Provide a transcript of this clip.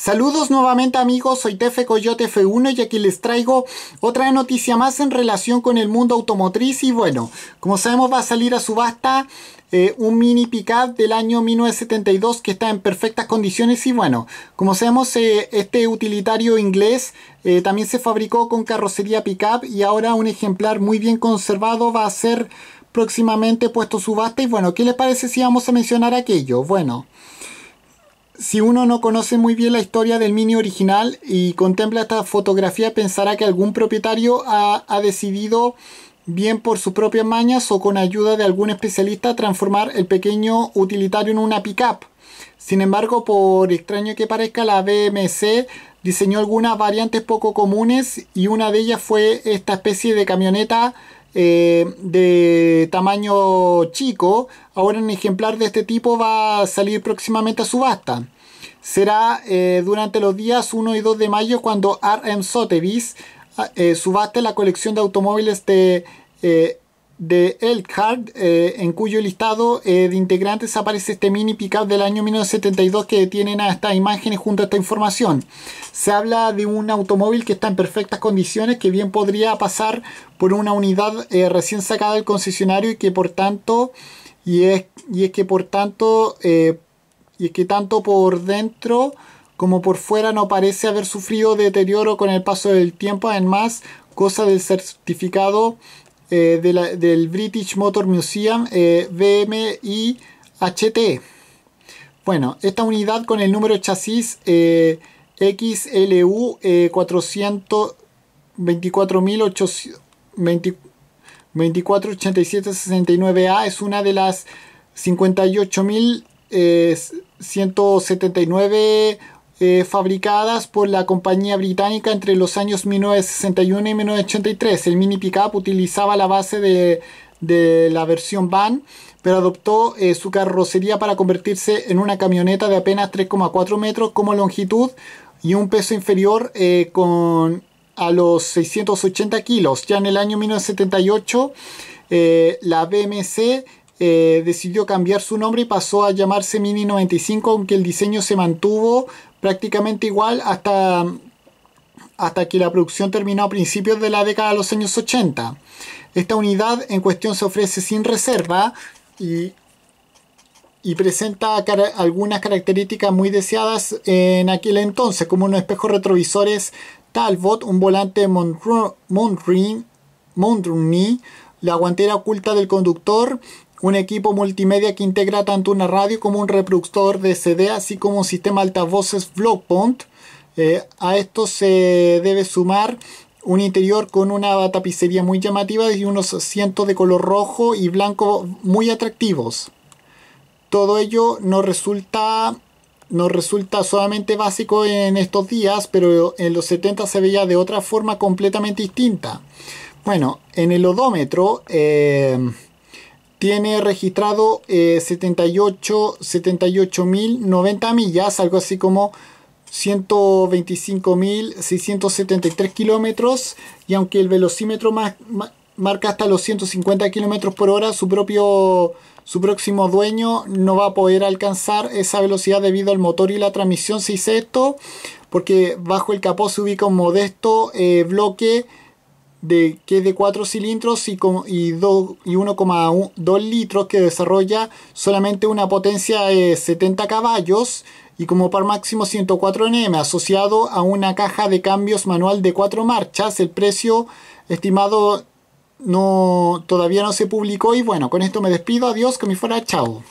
Saludos nuevamente amigos, soy Tefe Coyote F1 y aquí les traigo otra noticia más en relación con el mundo automotriz y bueno, como sabemos va a salir a subasta eh, un mini pickup del año 1972 que está en perfectas condiciones y bueno, como sabemos eh, este utilitario inglés eh, también se fabricó con carrocería pickup y ahora un ejemplar muy bien conservado va a ser próximamente puesto a subasta y bueno, ¿qué les parece si vamos a mencionar aquello? Bueno... Si uno no conoce muy bien la historia del Mini original y contempla esta fotografía, pensará que algún propietario ha, decidido, bien por sus propias mañas o con ayuda de algún especialista, transformar el pequeño utilitario en una pickup. Sin embargo, por extraño que parezca, la BMC diseñó algunas variantes poco comunes y una de ellas fue esta especie de camioneta eh, de tamaño chico, ahora un ejemplar de este tipo va a salir próximamente a subasta. Será eh, durante los días 1 y 2 de mayo cuando RM Sotheby's ah, eh, subaste la colección de automóviles de eh, de Elkhart, eh, en cuyo listado eh, de integrantes aparece este mini pickup del año 1972 que tienen a estas imágenes junto a esta información. Se habla de un automóvil que está en perfectas condiciones, que bien podría pasar por una unidad eh, recién sacada del concesionario y que por tanto, y es, y es que por tanto, y es que tanto por dentro como por fuera no parece haber sufrido deterioro con el paso del tiempo, además, cosa del certificado eh, del British Motor Museum eh, BMI HT. Bueno, esta unidad con el número chasis eh, XLU 4248769 eh, a es una de las 58.179 eh, fabricadas por la compañía británica entre los años 1961 y 1983. El Mini Pickup utilizaba la base de, la versión van, pero adoptó eh, su carrocería para convertirse en una camioneta de apenas 3,4 metros como longitud y un peso inferior eh, con, a los 680 kilos. Ya en el año 1978, la BMC decidió cambiar su nombre y pasó a llamarse Mini 95, aunque el diseño se mantuvo prácticamente igual hasta, hasta que la producción terminó a principios de la década de los años 80. Esta unidad en cuestión se ofrece sin reserva y, y presenta algunas características muy deseadas en aquel entonces, como unos espejos retrovisores Talbot, un volante Mondrini, la guantera oculta del conductor un equipo multimedia que integra tanto una radio como un reproductor de CD, así como un sistema altavoces Vlogpont. Eh, a esto se debe sumar un interior con una tapicería muy llamativa y unos asientos de color rojo y blanco muy atractivos. Todo ello nos resulta, no resulta solamente básico en estos días, pero en los 70 se veía de otra forma completamente distinta. Bueno, en el odómetro... Eh, tiene registrado eh, 78 78.090 millas, algo así como 125.673 kilómetros y aunque el velocímetro marca hasta los 150 kilómetros por hora, su propio su próximo dueño no va a poder alcanzar esa velocidad debido al motor y la transmisión. Se dice esto porque bajo el capó se ubica un modesto eh, bloque de, que es de 4 cilindros y, y, 1,2 litros que desarrolla solamente una potencia de 70 caballos y como par máximo 104 Nm asociado a una caja de cambios manual de 4 marchas. El precio estimado no todavía no se publicó y bueno, con esto me despido. Adiós, que me fuera, chao.